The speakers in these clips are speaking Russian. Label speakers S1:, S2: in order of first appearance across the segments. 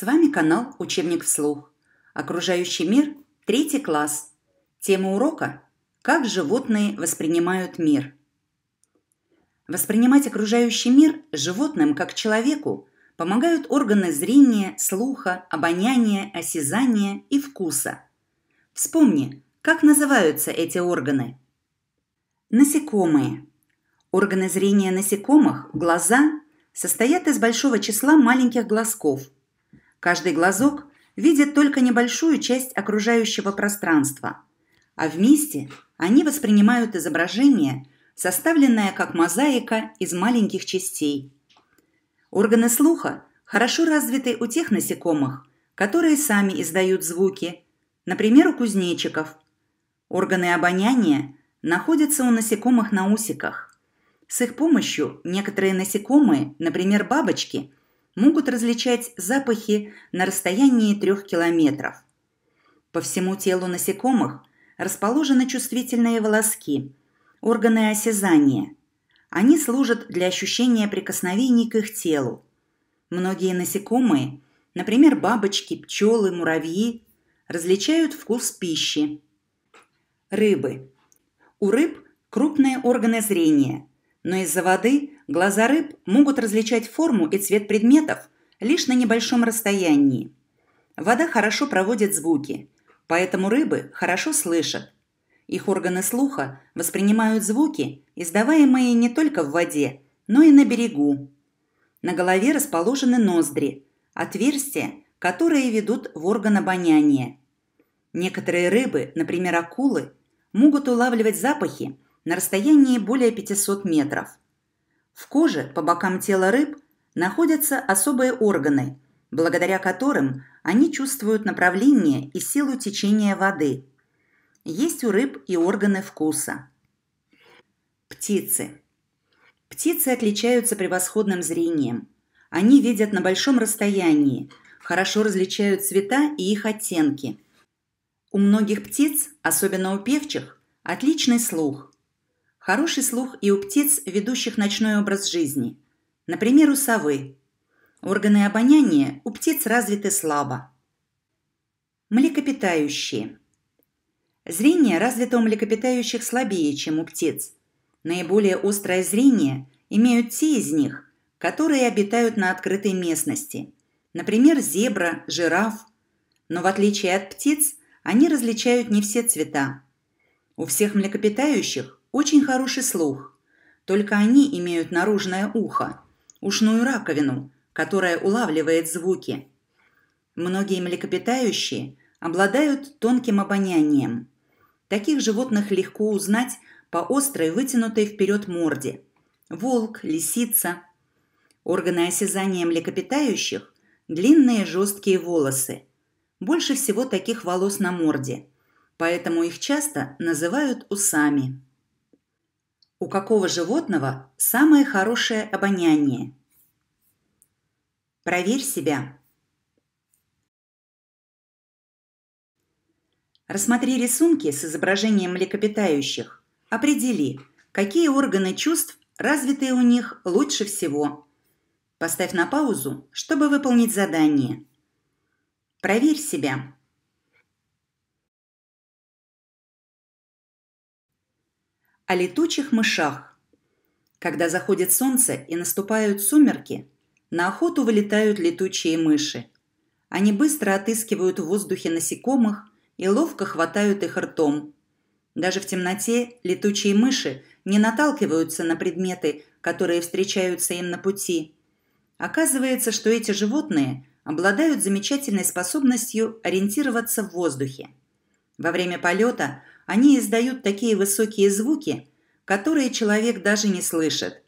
S1: С вами канал «Учебник вслух». Окружающий мир, третий класс. Тема урока – «Как животные воспринимают мир». Воспринимать окружающий мир животным, как человеку, помогают органы зрения, слуха, обоняния, осязания и вкуса. Вспомни, как называются эти органы? Насекомые. Органы зрения насекомых, глаза, состоят из большого числа маленьких глазков – Каждый глазок видит только небольшую часть окружающего пространства, а вместе они воспринимают изображение, составленное как мозаика из маленьких частей. Органы слуха хорошо развиты у тех насекомых, которые сами издают звуки, например, у кузнечиков. Органы обоняния находятся у насекомых на усиках. С их помощью некоторые насекомые, например, бабочки – могут различать запахи на расстоянии трех километров. По всему телу насекомых расположены чувствительные волоски, органы осязания. Они служат для ощущения прикосновений к их телу. Многие насекомые, например, бабочки, пчелы, муравьи, различают вкус пищи. Рыбы. У рыб крупные органы зрения – но из-за воды глаза рыб могут различать форму и цвет предметов лишь на небольшом расстоянии. Вода хорошо проводит звуки, поэтому рыбы хорошо слышат. Их органы слуха воспринимают звуки, издаваемые не только в воде, но и на берегу. На голове расположены ноздри, отверстия, которые ведут в орган обоняния. Некоторые рыбы, например акулы, могут улавливать запахи, на расстоянии более 500 метров. В коже по бокам тела рыб находятся особые органы, благодаря которым они чувствуют направление и силу течения воды. Есть у рыб и органы вкуса. Птицы. Птицы отличаются превосходным зрением. Они видят на большом расстоянии, хорошо различают цвета и их оттенки. У многих птиц, особенно у певчих, отличный слух. Хороший слух и у птиц, ведущих ночной образ жизни. Например, у совы. Органы обоняния у птиц развиты слабо. Млекопитающие. Зрение развито у млекопитающих слабее, чем у птиц. Наиболее острое зрение имеют те из них, которые обитают на открытой местности. Например, зебра, жираф. Но в отличие от птиц, они различают не все цвета. У всех млекопитающих очень хороший слух. Только они имеют наружное ухо, ушную раковину, которая улавливает звуки. Многие млекопитающие обладают тонким обонянием. Таких животных легко узнать по острой вытянутой вперед морде. Волк, лисица. Органы осязания млекопитающих – длинные жесткие волосы. Больше всего таких волос на морде, поэтому их часто называют усами. У какого животного самое хорошее обоняние? Проверь себя. Рассмотри рисунки с изображением млекопитающих. Определи, какие органы чувств развиты у них лучше всего. Поставь на паузу, чтобы выполнить задание. Проверь себя. о летучих мышах. Когда заходит солнце и наступают сумерки, на охоту вылетают летучие мыши. Они быстро отыскивают в воздухе насекомых и ловко хватают их ртом. Даже в темноте летучие мыши не наталкиваются на предметы, которые встречаются им на пути. Оказывается, что эти животные обладают замечательной способностью ориентироваться в воздухе. Во время полета – они издают такие высокие звуки, которые человек даже не слышит.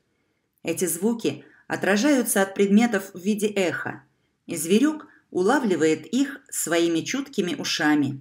S1: Эти звуки отражаются от предметов в виде эха, и зверюк улавливает их своими чуткими ушами.